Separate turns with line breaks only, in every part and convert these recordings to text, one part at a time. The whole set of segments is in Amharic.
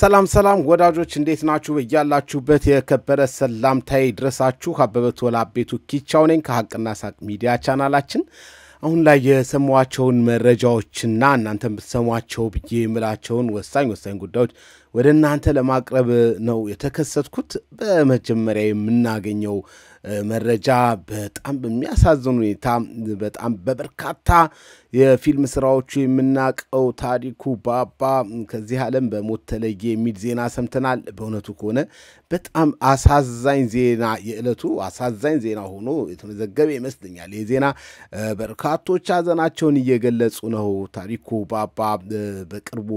ሰላም ሰላም ወዳጆች እንዴት ናችሁ? በያላችሁበት የከበረ ሰላምታዬ ድረሳችሁ። አበበ ቶላ ቤቱ ኪቻው ነኝ ከሀቅና ሳቅ ሚዲያ ቻናላችን። አሁን ላይ የሰሟቸውን መረጃዎችና እናንተ ብትሰሟቸው ብዬ የምላቸውን ወሳኝ ወሳኝ ጉዳዮች ወደ እናንተ ለማቅረብ ነው የተከሰትኩት። በመጀመሪያ የምናገኘው መረጃ በጣም በሚያሳዝን ሁኔታ በጣም በበርካታ የፊልም ስራዎቹ የምናቀው ታሪኩ ባባ ከዚህ ዓለም በሞት ተለየ የሚል ዜና ሰምተናል። በእውነቱ ከሆነ በጣም አሳዛኝ ዜና የዕለቱ አሳዛኝ ዜና ሆኖ የተመዘገበ ይመስለኛል። ይህ ዜና በርካቶች ሀዘናቸውን እየገለጹ ነው። ታሪኩ ባባ በቅርቡ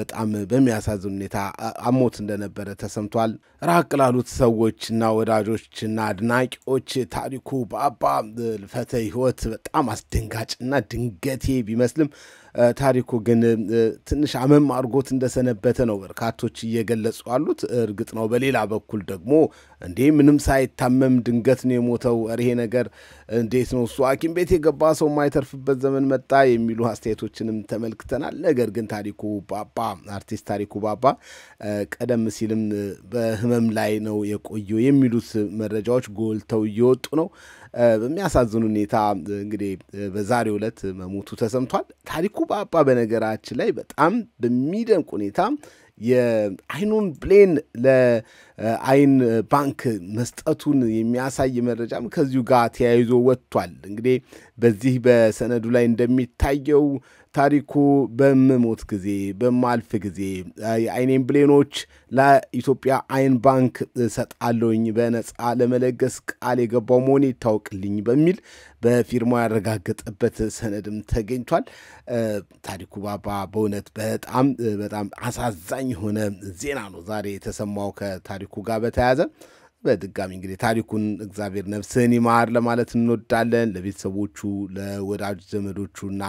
በጣም በሚያሳዝን ሁኔታ አሞት እንደነበረ ተሰምቷል። ራቅ ላሉት ሰዎችና ወዳጆችና አድናቂዎች ታሪኩ በአባ ፈተ ህይወት በጣም አስደንጋጭና ድንገቴ ቢመስልም ታሪኩ ግን ትንሽ አመም አድርጎት እንደሰነበተ ነው በርካቶች እየገለጹ አሉት እርግጥ ነው በሌላ በኩል ደግሞ እንዴ ምንም ሳይታመም ድንገት ነው የሞተው፣ ይሄ ነገር እንዴት ነው እሱ ሐኪም ቤት የገባ ሰው የማይተርፍበት ዘመን መጣ የሚሉ አስተያየቶችንም ተመልክተናል። ነገር ግን ታሪኩ ባባ አርቲስት ታሪኩ ባባ ቀደም ሲልም በህመም ላይ ነው የቆየው የሚሉት መረጃዎች ጎልተው እየወጡ ነው። በሚያሳዝን ሁኔታ እንግዲህ በዛሬ ዕለት መሞቱ ተሰምቷል። ታሪኩ በአባ በነገራችን ላይ በጣም በሚደንቅ ሁኔታ የአይኑን ብሌን አይን ባንክ መስጠቱን የሚያሳይ መረጃም ከዚሁ ጋር ተያይዞ ወጥቷል። እንግዲህ በዚህ በሰነዱ ላይ እንደሚታየው ታሪኩ በምሞት ጊዜ በማልፍ ጊዜ የአይኔን ብሌኖች ለኢትዮጵያ አይን ባንክ ሰጣለኝ በነፃ ለመለገስ ቃል የገባው መሆኔ ይታወቅልኝ በሚል በፊርማው ያረጋገጠበት ሰነድም ተገኝቷል። ታሪኩ ባባ በእውነት በጣም በጣም አሳዛኝ የሆነ ዜና ነው ዛሬ የተሰማው ከታሪኩ ታሪኩ ጋር በተያዘ በድጋሚ እንግዲህ ታሪኩን እግዚአብሔር ነፍስህን ይማር ለማለት እንወዳለን። ለቤተሰቦቹ ለወዳጅ ዘመዶቹና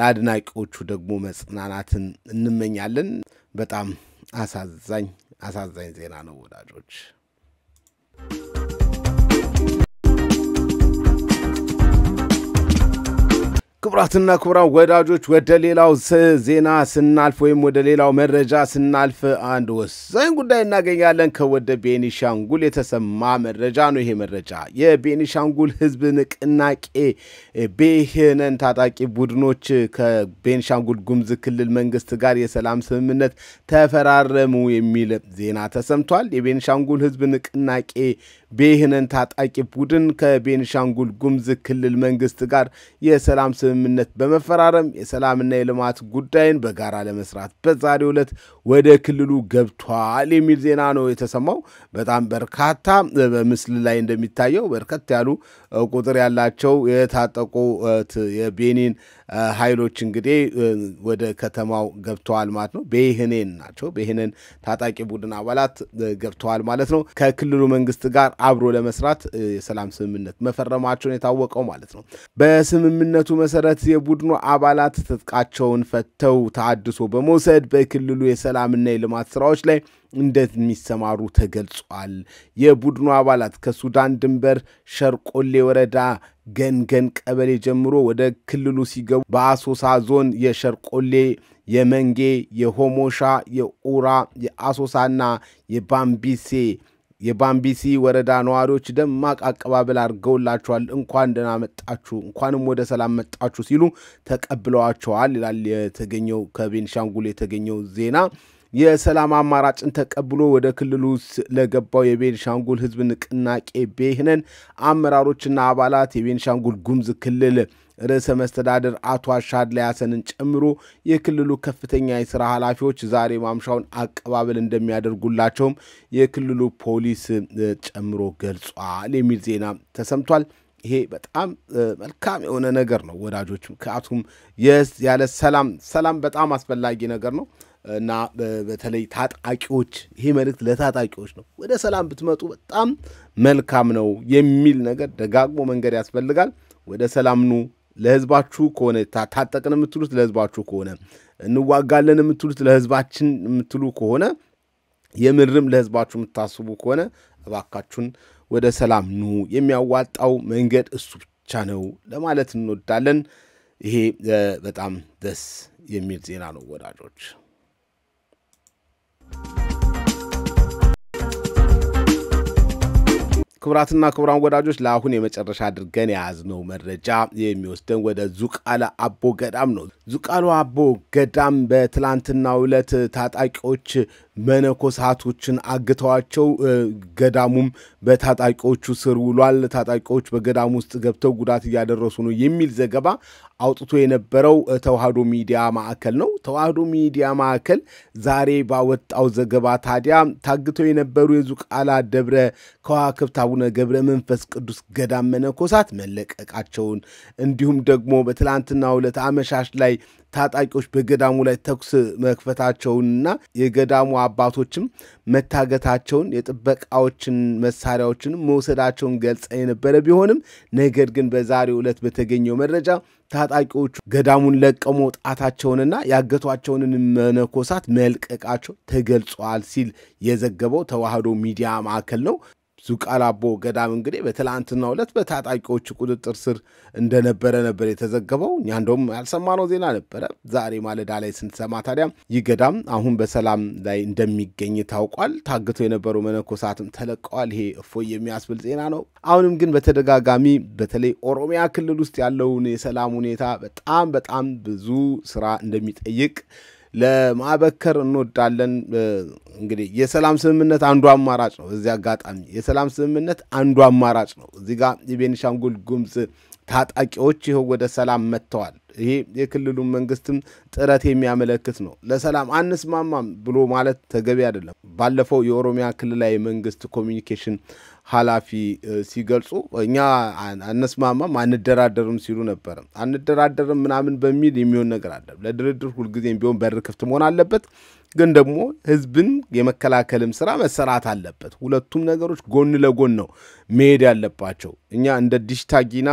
ለአድናቂዎቹ ደግሞ መጽናናትን እንመኛለን። በጣም አሳዛኝ አሳዛኝ ዜና ነው ወዳጆች። ክቡራትና ክቡራን ወዳጆች ወደ ሌላው ዜና ስናልፍ ወይም ወደ ሌላው መረጃ ስናልፍ አንድ ወሳኝ ጉዳይ እናገኛለን። ከወደ ቤኒሻንጉል የተሰማ መረጃ ነው። ይሄ መረጃ የቤኒሻንጉል ሕዝብ ንቅናቄ ቤህነን ታጣቂ ቡድኖች ከቤኒሻንጉል ጉምዝ ክልል መንግስት ጋር የሰላም ስምምነት ተፈራረሙ የሚል ዜና ተሰምቷል። የቤኒሻንጉል ሕዝብ ንቅናቄ በይህንን ታጣቂ ቡድን ከቤንሻንጉል ጉምዝ ክልል መንግስት ጋር የሰላም ስምምነት በመፈራረም የሰላምና የልማት ጉዳይን በጋራ ለመስራት በዛሬው ዕለት ወደ ክልሉ ገብቷል የሚል ዜና ነው የተሰማው። በጣም በርካታ በምስል ላይ እንደሚታየው በርከት ያሉ ቁጥር ያላቸው የታጠቁ የቤኒን ኃይሎች እንግዲህ ወደ ከተማው ገብተዋል ማለት ነው። ቤህኔን ናቸው። ቤህኔን ታጣቂ ቡድን አባላት ገብተዋል ማለት ነው። ከክልሉ መንግስት ጋር አብሮ ለመስራት የሰላም ስምምነት መፈረማቸውን የታወቀው ማለት ነው። በስምምነቱ መሰረት የቡድኑ አባላት ትጥቃቸውን ፈተው ተሃድሶ በመውሰድ በክልሉ የሰላምና የልማት ስራዎች ላይ እንደሚሰማሩ ተገልጿል። የቡድኑ አባላት ከሱዳን ድንበር ሸርቆሌ ወረዳ ገንገን ቀበሌ ጀምሮ ወደ ክልሉ ሲገቡ በአሶሳ ዞን የሸርቆሌ የመንጌ፣ የሆሞሻ፣ የኡራ፣ የአሶሳና የባምቢሴ የባምቢሲ ወረዳ ነዋሪዎች ደማቅ አቀባበል አድርገውላቸዋል። እንኳን ደህና መጣችሁ፣ እንኳንም ወደ ሰላም መጣችሁ ሲሉ ተቀብለዋቸዋል ይላል የተገኘው ከቤንሻንጉል የተገኘው ዜና። የሰላም አማራጭን ተቀብሎ ወደ ክልሉ ለገባው የቤንሻንጉል ህዝብ ንቅናቄ ቤህነን አመራሮችና አባላት የቤንሻንጉል ጉምዝ ክልል ርዕሰ መስተዳድር አቶ አሻድላ ያሰንን ጨምሮ የክልሉ ከፍተኛ የስራ ኃላፊዎች ዛሬ ማምሻውን አቀባበል እንደሚያደርጉላቸውም የክልሉ ፖሊስ ጨምሮ ገልጿል የሚል ዜና ተሰምቷል። ይሄ በጣም መልካም የሆነ ነገር ነው ወዳጆች። ምክንያቱም ያለ ሰላም ሰላም በጣም አስፈላጊ ነገር ነው። እና በተለይ ታጣቂዎች ይህ መልእክት ለታጣቂዎች ነው። ወደ ሰላም ብትመጡ በጣም መልካም ነው የሚል ነገር ደጋግሞ መንገድ ያስፈልጋል። ወደ ሰላም ኑ። ለህዝባችሁ ከሆነ ታጠቅን የምትሉት ለህዝባችሁ ከሆነ እንዋጋለን የምትሉት ለህዝባችን የምትሉ ከሆነ የምድርም ለህዝባችሁ የምታስቡ ከሆነ እባካችሁን ወደ ሰላም ኑ። የሚያዋጣው መንገድ እሱ ብቻ ነው ለማለት እንወዳለን። ይሄ በጣም ደስ የሚል ዜና ነው ወዳጆች። ክቡራትና ክቡራን ወዳጆች ለአሁን የመጨረሻ አድርገን የያዝነው መረጃ የሚወስደን ወደ ዙቃለ አቦ ገዳም ነው። ዙቃለ አቦ ገዳም በትላንትና ዕለት ታጣቂዎች መነኮሳቶችን አግተዋቸው ገዳሙም በታጣቂዎቹ ስር ውሏል። ታጣቂዎች በገዳሙ ውስጥ ገብተው ጉዳት እያደረሱ ነው የሚል ዘገባ አውጥቶ የነበረው ተዋህዶ ሚዲያ ማዕከል ነው። ተዋህዶ ሚዲያ ማዕከል ዛሬ ባወጣው ዘገባ ታዲያ ታግተው የነበሩ የዙቃላ ደብረ ከዋክብት አቡነ ገብረ መንፈስ ቅዱስ ገዳም መነኮሳት መለቀቃቸውን እንዲሁም ደግሞ በትላንትና ዕለት አመሻሽ ላይ ታጣቂዎች በገዳሙ ላይ ተኩስ መክፈታቸውንና የገዳሙ አባቶችም መታገታቸውን የጥበቃዎችን መሳሪያዎችን መውሰዳቸውን ገልጸ የነበረ ቢሆንም ነገር ግን በዛሬው ዕለት በተገኘው መረጃ ታጣቂዎቹ ገዳሙን ለቀው መውጣታቸውንና ያገቷቸውንን መነኮሳት መልቀቃቸው ተገልጿል ሲል የዘገበው ተዋህዶ ሚዲያ ማዕከል ነው። ዙቃላቦ ገዳም እንግዲህ በትላንትና ዕለት በታጣቂዎቹ ቁጥጥር ስር እንደነበረ ነበር የተዘገበው። እኛ እንደውም ያልሰማነው ዜና ነበረ። ዛሬ ማለዳ ላይ ስንሰማ ታዲያ ይህ ገዳም አሁን በሰላም ላይ እንደሚገኝ ታውቋል። ታግተው የነበሩ መነኮሳትም ተለቀዋል። ይሄ እፎይ የሚያስብል ዜና ነው። አሁንም ግን በተደጋጋሚ በተለይ ኦሮሚያ ክልል ውስጥ ያለውን የሰላም ሁኔታ በጣም በጣም ብዙ ስራ እንደሚጠይቅ ለማበከር እንወዳለን። እንግዲህ የሰላም ስምምነት አንዱ አማራጭ ነው። እዚህ አጋጣሚ የሰላም ስምምነት አንዱ አማራጭ ነው። እዚህ ጋር የቤኒሻንጉል ጉምዝ ታጣቂዎች ይኸው ወደ ሰላም መጥተዋል። ይሄ የክልሉ መንግስትም ጥረት የሚያመለክት ነው። ለሰላም አንስማማም ብሎ ማለት ተገቢ አይደለም። ባለፈው የኦሮሚያ ክልላዊ መንግስት ኮሚኒኬሽን ኃላፊ ሲገልጹ እኛ አንስማማም፣ አንደራደርም ሲሉ ነበረ። አንደራደርም ምናምን በሚል የሚሆን ነገር አለ። ለድርድር ሁልጊዜም ቢሆን በር ክፍት መሆን አለበት። ግን ደግሞ ህዝብን የመከላከልም ስራ መሰራት አለበት። ሁለቱም ነገሮች ጎን ለጎን ነው መሄድ ያለባቸው። እኛ እንደ ዲሽታጊና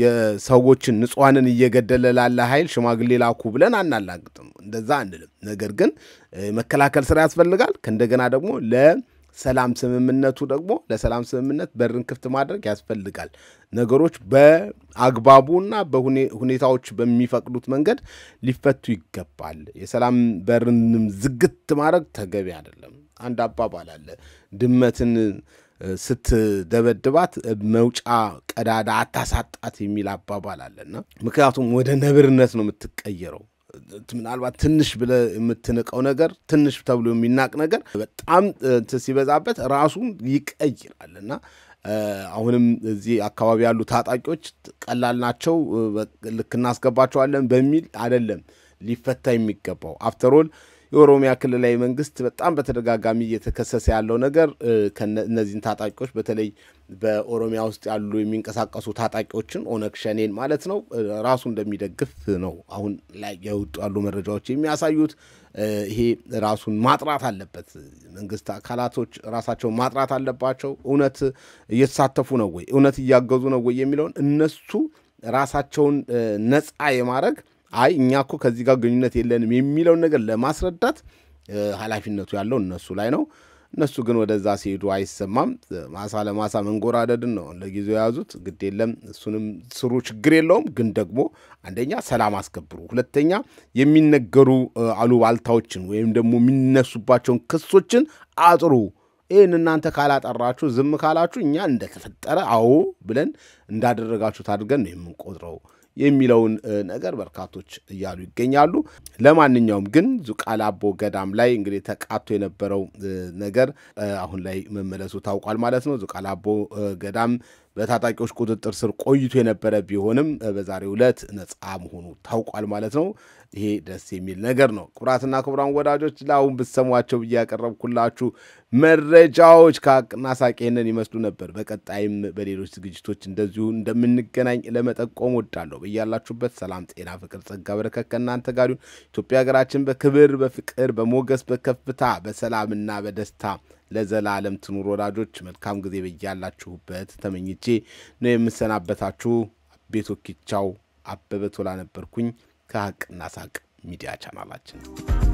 የሰዎችን ንጹሐንን እየገደለ ላለ ኃይል ሽማግሌ ላኩ ብለን አናላግጥም፣ እንደዛ አንልም። ነገር ግን መከላከል ስራ ያስፈልጋል። ከእንደገና ደግሞ ለ ሰላም ስምምነቱ ደግሞ ለሰላም ስምምነት በርን ክፍት ማድረግ ያስፈልጋል። ነገሮች በአግባቡና በሁኔታዎች በሚፈቅዱት መንገድ ሊፈቱ ይገባል። የሰላም በርንም ዝግት ማድረግ ተገቢ አይደለም። አንድ አባባል አለ፣ ድመትን ስትደበድባት መውጫ ቀዳዳ አታሳጣት የሚል አባባል አለና ምክንያቱም ወደ ነብርነት ነው የምትቀየረው። ምናልባት ትንሽ ብለ የምትንቀው ነገር ትንሽ ተብሎ የሚናቅ ነገር በጣም ሲበዛበት ራሱን ይቀይራል እና አሁንም እዚህ አካባቢ ያሉ ታጣቂዎች ቀላል ናቸው፣ ልክ እናስገባቸዋለን በሚል አይደለም ሊፈታ የሚገባው አፍተሮል የኦሮሚያ ክልላዊ መንግስት በጣም በተደጋጋሚ እየተከሰሰ ያለው ነገር እነዚህን ታጣቂዎች በተለይ በኦሮሚያ ውስጥ ያሉ የሚንቀሳቀሱ ታጣቂዎችን ኦነግ ሸኔን ማለት ነው ራሱ እንደሚደግፍ ነው አሁን ላይ የውጡ ያሉ መረጃዎች የሚያሳዩት። ይሄ ራሱን ማጥራት አለበት። መንግስት አካላቶች ራሳቸውን ማጥራት አለባቸው። እውነት እየተሳተፉ ነው ወይ፣ እውነት እያገዙ ነው ወይ የሚለውን እነሱ ራሳቸውን ነፃ የማድረግ አይ እኛ እኮ ከዚህ ጋር ግንኙነት የለንም የሚለውን ነገር ለማስረዳት ኃላፊነቱ ያለው እነሱ ላይ ነው። እነሱ ግን ወደዛ ሲሄዱ አይሰማም። ማሳ ለማሳ መንጎራደድን ነው ለጊዜው የያዙት። ግድ የለም እሱንም ስሩ፣ ችግር የለውም። ግን ደግሞ አንደኛ ሰላም አስከብሩ፣ ሁለተኛ የሚነገሩ አሉባልታዎችን ወይም ደግሞ የሚነሱባቸውን ክሶችን አጥሩ። ይህን እናንተ ካላጠራችሁ ዝም ካላችሁ እኛ እንደተፈጠረ አዎ ብለን እንዳደረጋችሁት አድርገን ነው የምንቆጥረው። የሚለውን ነገር በርካቶች እያሉ ይገኛሉ። ለማንኛውም ግን ዙቃላቦ ገዳም ላይ እንግዲህ ተቃቶ የነበረው ነገር አሁን ላይ መመለሱ ታውቋል ማለት ነው። ዙቃላቦ ገዳም በታጣቂዎች ቁጥጥር ስር ቆይቶ የነበረ ቢሆንም በዛሬው ዕለት ነፃ መሆኑ ታውቋል ማለት ነው። ይሄ ደስ የሚል ነገር ነው። ክቡራትና ክቡራን ወዳጆች ለአሁን ብትሰሟቸው ብዬ ያቀረብኩላችሁ መረጃዎች ከአቅናሳቂ ይህንን ይመስሉ ነበር። በቀጣይም በሌሎች ዝግጅቶች እንደዚሁ እንደምንገናኝ ለመጠቆም ወዳለሁ። በያላችሁበት ሰላም፣ ጤና፣ ፍቅር፣ ጸጋ፣ በረከት ከእናንተ ጋር ይሁን። ኢትዮጵያ ሀገራችን በክብር በፍቅር በሞገስ በከፍታ በሰላምና በደስታ ለዘላለም ትኑር። ወዳጆች መልካም ጊዜ በያላችሁበት ተመኝቼ ነው የምሰናበታችሁ። ቤቶ ኪቻው አበበ ቶላ ነበርኩኝ ከሀቅና ሳቅ ሚዲያ ቻናላችን